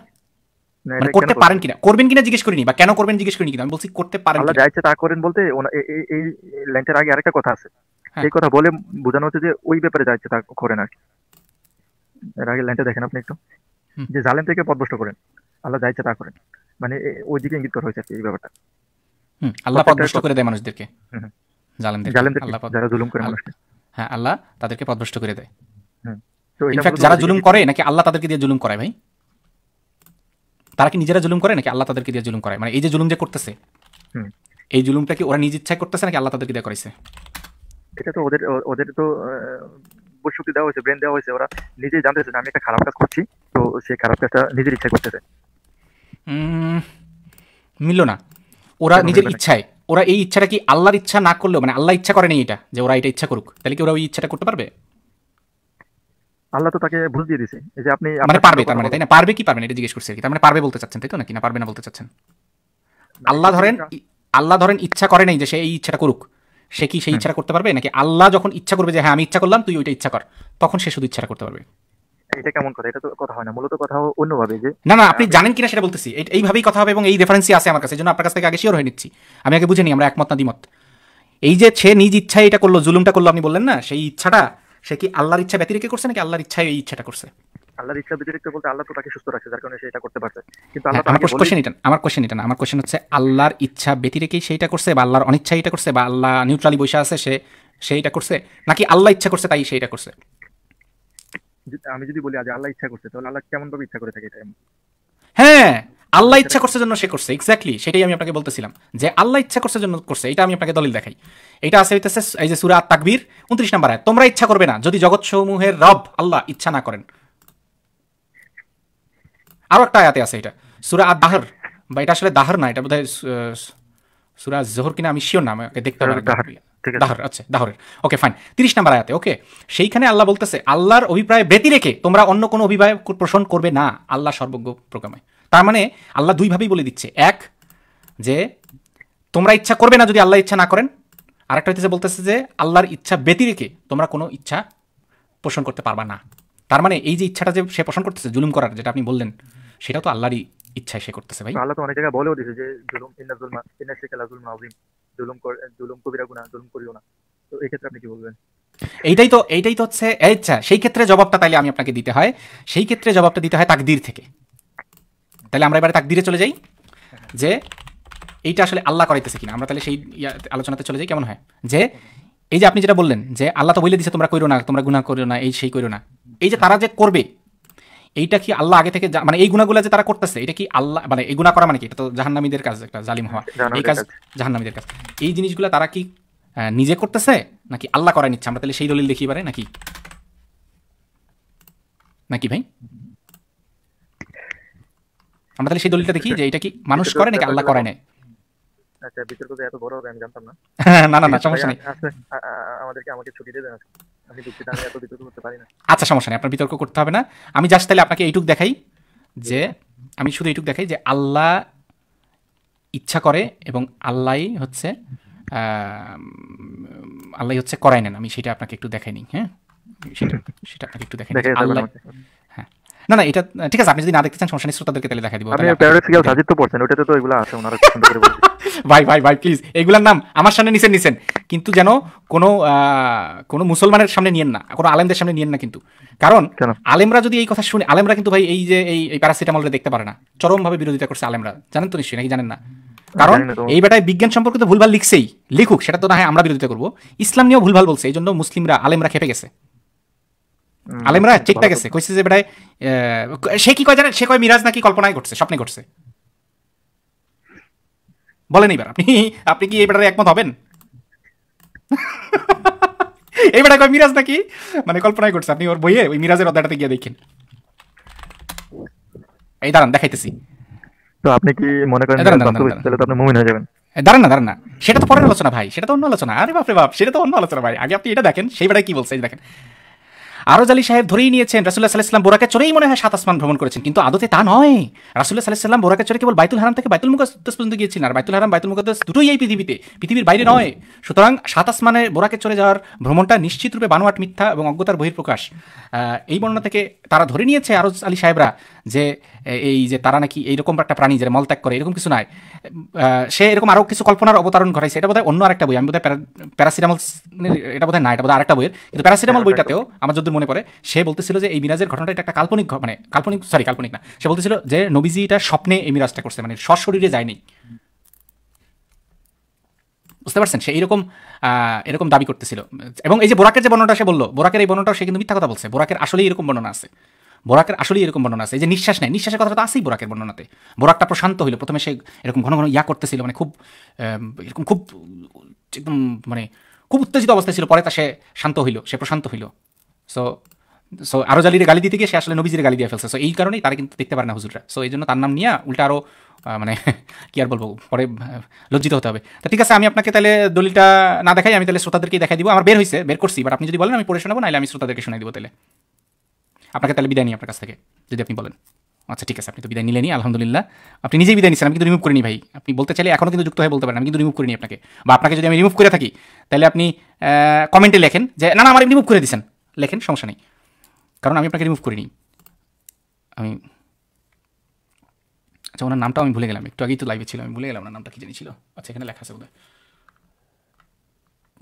মানে করতে পারেন কিনা করবেন কিনা জিজ্ঞেস করিনি বা কেন করবেন জিজ্ঞেস করিনি কিনা আমি বলছি করতে পারেন আল্লাহ যা ইচ্ছা তা করেন বলতে এই লাইনটার আগে আরেকটা কথা আছে এই হ্যাঁ। কথা বলে বোঝানো হচ্ছে যে ওই ব্যাপারে যা ইচ্ছা তা করেন আর এর আগে লাইনটা দেখেন আপনি একটু যে জালেম থেকে পথভ্রষ্ট করেন আল্লাহ যা ইচ্ছা তা করেন মানে ওই দিকে ইঙ্গিত করা হয়েছে এই ব্যাপারটা আল্লাহ পথভ্রষ্ট করে দেয় মানুষদেরকে জালেমদের হ্যাঁ, আল্লাহ তাদেরকে পদভ্রষ্ট করে দেয় যারা জুলুম করে নাকি আল্লাহ তাদেরকে দিয়ে জুলুম করায় ভাই তারা কি নিজেরা জুলুম করে নাকি আল্লাহ তাদেরকে দিয়ে জুলুম করায় মানে এই যে জুলুম যে করতেছে এই জুলুমটা কি ওরা নিজ ইচ্ছায় করতেছে নাকি আল্লাহ তাদেরকে দিয়ে করাইছে এটা তো ওদের ওদের তো দেওয়া হয়েছে ব্রেন দেওয়া হয়েছে ওরা নিজেই জানতেছে আমি একটা খারাপ কাজ করছি তো সেই খারাপ কাজটা নিজের ইচ্ছায় করতেছে মিলল না ওরা নিজের ইচ্ছায় ওরা এই ইচ্ছাটা কি আল্লাহর ইচ্ছা না করলেও মানে আল্লাহ ইচ্ছা করেনি এটা যে ওরা এটা ইচ্ছা করুক তাহলে কি ওরা ওই ইচ্ছাটা করতে পারবে আল্লাহ তো তাকে বুঝ দিয়ে দিয়েছে যে আপনি মানে পারবে তার মানে তাই না পারবে কি পারবে এটা জিজ্ঞেস করছে তার মানে পারবে বলতে চাচ্ছেন তাই তো নাকি না পারবে না বলতে চাচ্ছেন আল্লাহ ধরেন আল্লাহ ধরেন ইচ্ছা করে নাই যে সে এই ইচ্ছাটা করুক সে কি সেই ইচ্ছাটা করতে পারবে নাকি আল্লাহ যখন ইচ্ছা করবে যে হ্যাঁ আমি ইচ্ছা করলাম তুই ওইটা ইচ্ছা কর তখন সে শুধু ইচ্ছাটা করতে পারবে এটা কেমন কথা এটা তো কথা হয় না মূলত কথা অন্যভাবে যে না না আপনি জানেন কিনা সেটা বলতেছি এইভাবেই কথা হবে এবং এই রেফারেন্সই আছে আমার কাছে আপনার কাছ থেকে আগে শিওর হয়ে নিচ্ছি আমি আগে আমরা একমত না দ্বিমত এই যে সে নিজ ইচ্ছায় এটা করলো জুলুমটা করলো আপনি বললেন না সেই ইচ্ছাটা সে কি আল্লাহর ইচ্ছা ব্যতিরেকে করছে নাকি আল্লাহর ইচ্ছায় এই ইচ্ছাটা করছে আল্লাহর ইচ্ছা বলতে আল্লাহ তো তাকে সুস্থ রাখছে যার কারণে সে এটা করতে পারছে কিন্তু হ্যাঁ, আল্লাহ আমার কোশ্চেন এটা আমার কোশ্চেন এটা আমার কোশ্চেন হচ্ছে আল্লাহর ইচ্ছা ব্যতিরেকেই করছে বা আল্লাহর অনিচ্ছা এটা করছে বা আল্লাহ নিউট্রালি বসে আছে সে সেইটা করছে নাকি আল্লাহ ইচ্ছা করছে তাই সেইটা করছে আমি যদি বলি আজ আল্লাহ ইচ্ছা করছে তাহলে আল্লাহ কেমন ভাবে ইচ্ছা করে থাকে এটা হ্যাঁ আল্লাহ ইচ্ছা করছে জন্য সে করছে এক্স্যাক্টলি সেটাই আমি আপনাকে বলতেছিলাম যে আল্লাহ ইচ্ছা করছে জন্য করছে এটা আমি আপনাকে দলিল দেখাই এটা আছে হইতেছে এই যে সুরা তাকবীর উনত্রিশ নাম্বার আয় তোমরা ইচ্ছা করবে না যদি জগৎসমূহের রব আল্লাহ ইচ্ছা না করেন আরও একটা আয়াতে আছে এটা সুরা আর দাহর বা এটা আসলে দাহর না এটা বোধহয় সুরা জোহর কিনা আমি শিওর না আমাকে দেখতে হবে দাহর আচ্ছা দাহরের ওকে ফাইন তিরিশ নাম্বার আয়াতে ওকে সেইখানে আল্লাহ বলতেছে আল্লাহর অভিপ্রায় ব্যতি রেখে তোমরা অন্য কোনো অভিপ্রায় পোষণ করবে না আল্লাহ সর্বজ্ঞ প্রোগ্রামে তার মানে আল্লাহ দুইভাবেই বলে দিচ্ছে এক যে তোমরা ইচ্ছা করবে না যদি আল্লাহ ইচ্ছা না করেন আরেকটা হইতেছে বলতেছে যে আল্লাহর ইচ্ছা ব্যতি রেখে তোমরা কোনো ইচ্ছা পোষণ করতে পারবা না তার মানে এই যে ইচ্ছাটা যে সে পোষণ করতেছে জুলুম করার যেটা আপনি বললেন সেটা তো আল্লাহরই ইচ্ছায় সে করতেছে ভাই আল্লাহ তো অনেক জায়গায় বলেও দিয়েছে যে জুলুম ইন্না জুলমা ইন্না শিকালা জুলমা আযীম জুলুম জুলুম কবিরা জুলুম করিও না তো এই ক্ষেত্রে আপনি কি বলবেন এইটাই তো এইটাই তো হচ্ছে আচ্ছা সেই ক্ষেত্রে জবাবটা তাইলে আমি আপনাকে দিতে হয় সেই ক্ষেত্রে জবাবটা দিতে হয় থেকে তাহলে আমরা এবারে তাকদিরে চলে যাই যে এইটা আসলে আল্লাহ করাইতেছে কিনা আমরা তাহলে সেই আলোচনাতে চলে যাই কেমন হয় যে এই যে আপনি যেটা বললেন যে আল্লাহ তো বলে দিছে তোমরা করো না তোমরা গুণা করো না এই সেই করো না এই যে তারা যে করবে এইটা কি আল্লাহ আগে থেকে মানে এই গুণাগুলো যে তারা করতেছে এটা কি আল্লাহ মানে এই গুণা করা মানে কি এটা তো জাহান্নামীদের কাজ একটা জালিম হওয়া এই কাজ জাহান্নামীদের কাজ এই জিনিসগুলো তারা কি নিজে করতেছে নাকি আল্লাহ করায় নিচ্ছে আমরা তাহলে সেই দলিল দেখিয়ে পারে নাকি নাকি ভাই আমরা তাহলে সেই দলিলটা দেখি যে এটা কি মানুষ করে নাকি আল্লাহ করায় নেয় আচ্ছা বিতর্ক এত বড় হবে আমি জানতাম না না না আচ্ছা, সমস্যা নেই আমাদেরকে আমাকে ছুটি দিয়ে দেন আচ্ছা সমস্যা নেই আপনার বিতর্ক করতে হবে না আমি জাস্ট তাহলে আপনাকে এইটুক দেখাই যে আমি শুধু এইটুক দেখাই যে আল্লাহ ইচ্ছা করে এবং আল্লাহ হচ্ছে আল্লাহ হচ্ছে করায় নেন আমি সেটা আপনাকে একটু দেখাইনি হ্যাঁ সেটা সেটা আপনাকে একটু দেখাই আল্লাহ না না এটা ঠিক আছে আপনি যদি না দেখতে চান সমস্যা নেই শ্রোতাদেরকে তাহলে দেখা দিব আপনি প্যারাডক্সিক্যাল সাজিদ তো পড়ছেন ওটাতে তো এগুলো আছে ওনারা পছন্দ করে ভাই ভাই ভাই প্লিজ এগুলার নাম আমার সামনে নিছেন নিছেন কিন্তু যেন কোনো কোনো মুসলমানের সামনে নিয়েন না কোনো আলেমদের সামনে নিয়েন না কিন্তু কারণ আলেমরা যদি এই কথা শুনে আলেমরা কিন্তু ভাই এই যে এই প্যারাসিটামলটা দেখতে পারে না চরমভাবে বিরোধিতা করছে আলেমরা জানেন তো নিশ্চয়ই নাকি জানেন না কারণ এই বেটায় বিজ্ঞান সম্পর্কে তো ভুলভাল লিখছেই লিখুক সেটা তো না হয় আমরা বিরোধিতা করবো ইসলাম নিয়েও ভুলভাল বলছে এই জন্য মুসলিমরা আলেমরা খেপে গেছে আলেমরা চেকটা গেছে কইছে যে বেড়ায় সে কি কয় জানেন সে কয় মিরাজ নাকি কল্পনায় ঘটছে স্বপ্নে ঘটছে বলেন এবার আপনি আপনি কি এবারে একমত হবেন এবারে কয় মিরাজ নাকি মানে কল্পনায় ঘটছে আপনি ওর বইয়ে ওই মিরাজের অধ্যায়টাতে গিয়ে দেখেন এই দাঁড়ান দেখাইতেছি তো আপনি কি মনে করেন তাহলে তো আপনি মুমিন হয়ে যাবেন দাঁড়ান না দাঁড়ান না সেটা তো পরের আলোচনা ভাই সেটা তো অন্য আলোচনা আরে বাপরে বাপ সেটা তো অন্য আলোচনা ভাই আগে আপনি এটা দেখেন সেই বেড়ায় কি বলছে দেখেন আরজ আলী সাহেব ধরেই নিয়েছেন রাসুল্লাহ সাল্লাম বোরাকে চড়েই মনে হয় সাত আসমান ভ্রমণ করেছেন কিন্তু আদতে তা নয় রাসুল্লাহ সাল্লাম বোরাকে চড়ে কেবল বাইতুল হারাম থেকে বাইতুল মুকাদ্দাস পর্যন্ত গিয়েছিলেন আর বাইতুল হারাম বাইতুল মুকাদ্দাস দুটোই এই পৃথিবীতে পৃথিবীর বাইরে নয় সুতরাং সাত আসমানে বোরাকে চড়ে যাওয়ার ভ্রমণটা নিশ্চিতরূপে বানোয়াট মিথ্যা এবং অজ্ঞতার বহির্প্রকাশ এই বর্ণনা থেকে তারা ধরে নিয়েছে আরজ আলী সাহেবরা যে এই যে তারা নাকি এইরকম একটা প্রাণী যারা মলত্যাগ করে এরকম কিছু নয় সে এরকম আরও কিছু কল্পনার অবতারণ ঘটাইছে এটা বোধহয় অন্য আরেকটা বই আমি বোধহয় প্যারাসিটামল এটা বোধহয় না এটা বোধহয় আরেকটা বইয়ের কিন্তু প্যারাসিটামল হ্যাঁ, বইটাতেও আমার যদি মনে করে সে বলতেছিল যে এই মিরাজের ঘটনাটা একটা কাল্পনিক মানে কাল্পনিক সরি কাল্পনিক না সে বলতেছিল যে নবীজিটা স্বপ্নে এই মিরাজটা করছে মানে সশরীরে যায়নি বুঝতে পারছেন সে এরকম এরকম দাবি করতেছিল এবং এই যে বোরাকের যে বর্ণনাটা সে বললো বোরাকের এই বর্ণনাটা সে কিন্তু মিথ্যা কথা বলছে বোরাকের আসলেই এরকম বর্ণনা আছে বোরাকের আসলেই এরকম বর্ণনা আছে এই যে নিঃশ্বাস নেয় নিঃশ্বাসের কথাটা তো আসেই বোরাকের বর্ণনাতে বোরাকটা প্রশান্ত হইল প্রথমে সে এরকম ঘন ঘন ইয়া করতেছিল মানে খুব এরকম খুব একদম মানে খুব উত্তেজিত অবস্থায় ছিল পরে তা সে শান্ত হইল সে প্রশান্ত হইল সো সো আরো জালিরে গালি দিতে গিয়ে সে আসলে নবীজিরে গালি দিয়ে ফেলছে সো এই কারণেই তারা কিন্তু দেখতে পারে না হুজুররা সো এই জন্য তার নাম নিয়ে উল্টা আরও মানে কি আর বলবো পরে লজ্জিত হতে হবে তো ঠিক আছে আমি আপনাকে তাহলে দলিলটা না দেখাই আমি তাহলে শ্রোতাদেরকেই দেখাই দিব আমার বের হয়েছে বের করছি বাট আপনি যদি বলেন আমি পড়ে শোনাবো নাহলে আমি শ্রোতাদেরকে শোনাই দিব তাহলে আপনাকে তাহলে বিদায় নিই আপনার কাছ থেকে যদি আপনি বলেন আচ্ছা ঠিক আছে আপনি তো বিদায় নিলেনি আলহামদুলিল্লাহ আপনি নিজেই বিদায় নিচ্ছেন আমি কিন্তু রিমুভ করিনি ভাই আপনি বলতে চাইলে এখনও কিন্তু যুক্ত হয়ে বলতে পারেন আমি কিন্তু রিমুভ করিনি আপনাকে বা আপনাকে যদি আমি রিমুভ করে থাকি তাহলে আপনি কমেন্টে লেখেন যে না না আমার রিমুভ করে দিচ্ছেন লেখেন সমস্যা নেই কারণ আমি আপনাকে রিমুভ করিনি আমি আচ্ছা ওনার নামটাও আমি ভুলে গেলাম একটু আগেই তো লাইভে ছিল আমি ভুলে গেলাম ওনার নামটা কি জানি ছিল আচ্ছা এখানে লেখা আছে বোধহয়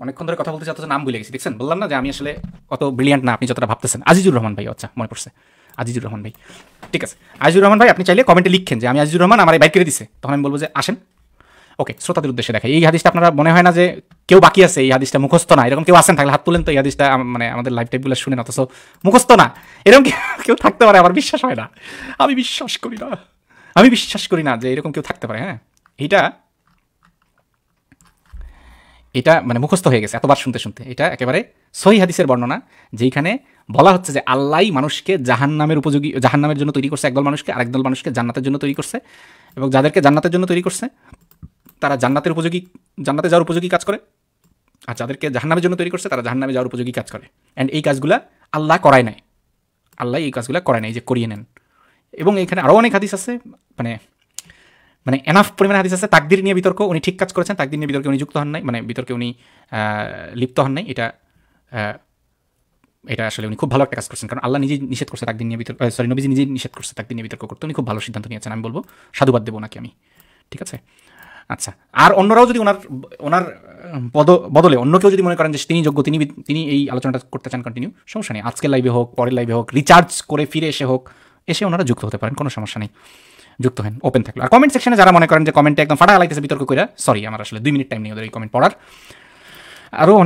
অনেকক্ষণ ধরে কথা বলতে চাচ্ছে নাম ভুলে গেছি দেখছেন বললাম না যে আমি আসলে অত ব্রিলিয়ান্ট না আপনি যতটা ভাবতেছেন আজিজুর রহমান ভাই আচ্ছা মনে পড়ছে আজিজুর রহমান ভাই ঠিক আছে আজিজুর রহমান ভাই আপনি চাইলে কমেন্টে লিখেন যে আমি আজিজুর রহমান আমার বাইক করে দিছে তখন আমি বলবো যে আসেন ওকে শ্রোতাদের উদ্দেশ্যে দেখাই এই হাদিসটা আপনারা মনে হয় না যে কেউ বাকি আছে এই হাদিসটা মুখস্থ না এরকম কেউ আসেন তাহলে হাত তুলেন তো এই হাদিসটা মানে আমাদের লাইফ টাইপগুলো শুনেন অথচ মুখস্থ না এরকম কেউ থাকতে পারে আমার বিশ্বাস হয় না আমি বিশ্বাস করি না আমি বিশ্বাস করি না যে এরকম কেউ থাকতে পারে হ্যাঁ এটা এটা মানে মুখস্থ হয়ে গেছে এতবার শুনতে শুনতে এটা একেবারে সহি হাদিসের বর্ণনা যেইখানে বলা হচ্ছে যে আল্লাহ মানুষকে জাহান নামের উপযোগী জাহান নামের জন্য তৈরি করছে একদল মানুষকে আরেকদল মানুষকে জান্নাতের জন্য তৈরি করছে এবং যাদেরকে জান্নাতের জন্য তৈরি করছে তারা জান্নাতের উপযোগী জান্নাতে যাওয়ার উপযোগী কাজ করে আর যাদেরকে জাহান্নামের জন্য তৈরি করছে তারা জাহান্নামে যাওয়ার উপযোগী কাজ করে অ্যান্ড এই কাজগুলা আল্লাহ করায় নাই আল্লাহ এই কাজগুলো করায় নাই যে করিয়ে নেন এবং এখানে আরও অনেক হাদিস আছে মানে মানে এনাফ পরিমাণে হাদিস আছে তাকদির নিয়ে বিতর্ক উনি ঠিক কাজ করেছেন তাকদির নিয়ে বিতর্কে উনি যুক্ত হন নাই মানে বিতর্কে উনি লিপ্ত হন নাই এটা এটা আসলে উনি খুব ভালো একটা কাজ করছেন কারণ আল্লাহ নিজেই নিষেধ করছে তাকদিন নিয়ে বিতর্ক সরি নবীজি নিজেই নিষেধ করছে তাকদিন নিয়ে বিতর্ক করতে উনি খুব ভালো সিদ্ধান্ত নিয়েছেন আমি বলবো সাধুবাদ দেবো নাকি আমি ঠিক আছে আচ্ছা আর অন্যরাও যদি ওনার ওনার পদ বদলে অন্য কেউ যদি মনে করেন যে তিনি যোগ্য তিনি তিনি এই আলোচনাটা করতে চান কন্টিনিউ সমস্যা নেই আজকের লাইভে হোক পরের লাইভে হোক রিচার্জ করে ফিরে এসে হোক এসে ওনারা যুক্ত হতে পারেন কোনো সমস্যা নেই যুক্ত হন ওপেন থাকলো আর কমেন্ট সেকশনে যারা মনে করেন যে কমেন্টে একদম ফাটা লাগতেছে বিতর্ক করে সরি আমার আসলে দুই মিনিট টাইম নেই ওদের এই কমেন্ট পড়ার আরও